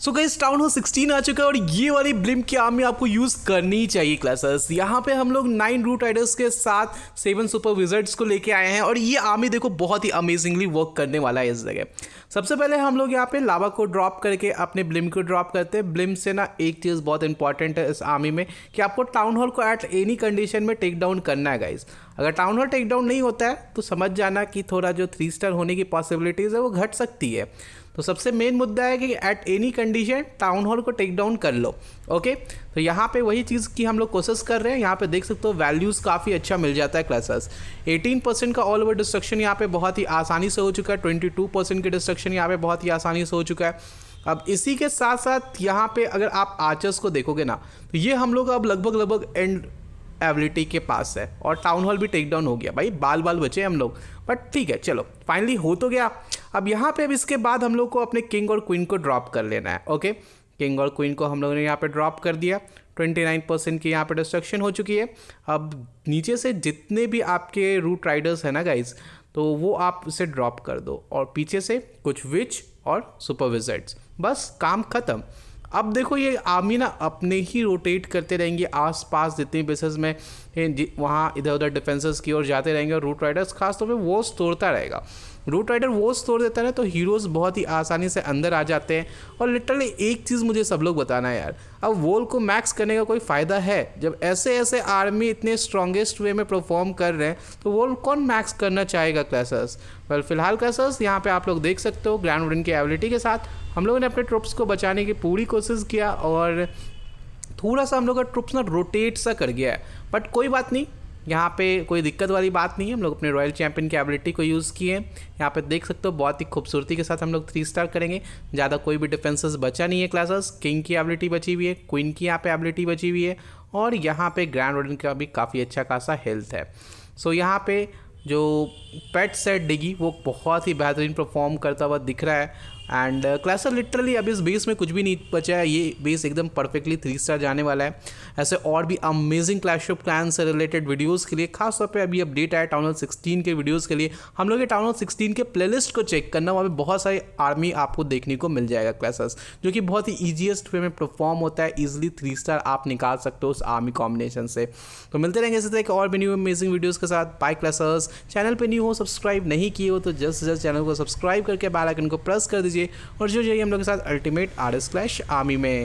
सो गई टाउन हो 16 आ चुका है और ये वाली ब्लिम की आर्मी आपको यूज़ करनी ही चाहिए क्लासेस यहाँ पे हम लोग नाइन रूट राइडर्स के साथ सेवन सुपर विजर्ट्स को लेके आए हैं और ये आर्मी देखो बहुत ही अमेजिंगली वर्क करने वाला है इस जगह सबसे पहले हम लोग यहाँ पे लावा को ड्रॉप करके अपने ब्लिम को ड्रॉप करते हैं ब्लिम से ना एक चीज़ बहुत इंपॉर्टेंट है इस आर्मी में कि आपको टाउन हॉल को एट एनी कंडीशन में टेक डाउन करना है गाइज़ अगर टाउन हॉल टेक डाउन नहीं होता है तो समझ जाना कि थोड़ा जो थ्री स्टार होने की पॉसिबिलिटीज़ है वो घट सकती है तो सबसे मेन मुद्दा है कि at any condition town hall को टेक डाउन कर लो ओके तो यहाँ पे वही चीज़ की हम लोग कोशिश कर रहे हैं यहाँ पे देख सकते हो वैल्यूज़ काफ़ी अच्छा मिल जाता है क्लासेस 18 परसेंट का ऑल ओवर डिस्ट्रक्शन यहाँ पे बहुत ही आसानी से हो चुका है 22 परसेंट के डिस्ट्रक्शन यहाँ पे बहुत ही आसानी से हो चुका है अब इसी के साथ साथ यहाँ पे अगर आप आर्चर्स को देखोगे ना तो ये हम लोग अब लगभग लगभग एंड एबिलिटी के पास है और टाउन हॉल भी टेक डाउन हो गया भाई बाल बाल बचे हम लोग बट ठीक है चलो फाइनली हो तो गया अब यहाँ पे अब इसके बाद हम लोग को अपने किंग और क्वीन को ड्रॉप कर लेना है ओके किंग और क्वीन को हम लोगों ने यहाँ पे ड्रॉप कर दिया 29 परसेंट की यहाँ पे डिस्ट्रक्शन हो चुकी है अब नीचे से जितने भी आपके रूट राइडर्स हैं ना गाइज तो वो आप उसे ड्रॉप कर दो और पीछे से कुछ विच और सुपरविजर्ट्स बस काम ख़त्म अब देखो ये आर्मी ना अपने ही रोटेट करते रहेंगे आस पास जितनी बेसिस में वहाँ इधर उधर डिफेंसेस की ओर जाते रहेंगे और रूट राइडर्स खासतौर तो पर वो तोड़ता रहेगा रूट राइडर वो तोड़ देता है तो हीरोज़ बहुत ही आसानी से अंदर आ जाते हैं और लिटरली एक चीज़ मुझे सब लोग बताना है यार अब वोल को मैक्स करने का कोई फ़ायदा है जब ऐसे ऐसे आर्मी इतने स्ट्रॉन्गेस्ट वे में परफॉर्म कर रहे हैं तो वोल कौन मैक्स करना चाहेगा क्लासेस वेल फिलहाल क्लासेस यहाँ पर आप लोग देख सकते हो ग्रैंड वुडन की एबिलिटी के साथ हम लोगों ने अपने ट्रुप्स को बचाने की पूरी को कोशिश किया और थोड़ा सा हम लोग का ट्रुप्स ना रोटेट सा कर गया है बट कोई बात नहीं यहाँ पे कोई दिक्कत वाली बात नहीं है हम लोग अपने रॉयल चैम्पियन की एबिलिटी को यूज़ किए हैं यहाँ पे देख सकते हो बहुत ही खूबसूरती के साथ हम लोग थ्री स्टार करेंगे ज़्यादा कोई भी डिफेंसेस बचा नहीं है क्लासेस किंग की एबिलिटी बची हुई है क्वीन की यहाँ पे एबिलिटी बची हुई है और यहाँ पे ग्रैंड वर्डन का भी काफ़ी अच्छा खासा हेल्थ है सो यहाँ पर जो पेट सेट डिगी वो बहुत ही बेहतरीन परफॉर्म करता हुआ दिख रहा है एंड क्लासर लिटरली अभी इस बेस में कुछ भी नहीं बचा है ये बेस एकदम परफेक्टली थ्री स्टार जाने वाला है ऐसे और भी अमेजिंग क्लैश ऑफ क्लैन से रिलेटेड वीडियोस के लिए खासतौर पे अभी अपडेट आया टाउन हॉल सिक्सटीन के वीडियोस के लिए हम लोग ये टाउन हॉल सिक्सटीन के प्लेलिस्ट को चेक करना वहाँ पर बहुत सारी आर्मी आपको देखने को मिल जाएगा क्लासेस जो कि बहुत ही ईजिएस्ट वे में परफॉर्म होता है ईजिली थ्री स्टार आप निकाल सकते हो उस आर्मी कॉम्बिनेशन से तो मिलते रहेंगे इसी तरह और भी न्यू अमेजिंग वीडियोज़ के साथ बाय क्लासेस चैनल पर न्यू हो सब्सक्राइब नहीं किए हो तो जस्ट जस्ट चैनल को सब्सक्राइब करके बैलाइकन को प्रेस कर दीजिए कीजिए और जो जाइए हम लोग के साथ ultimate R S clash army में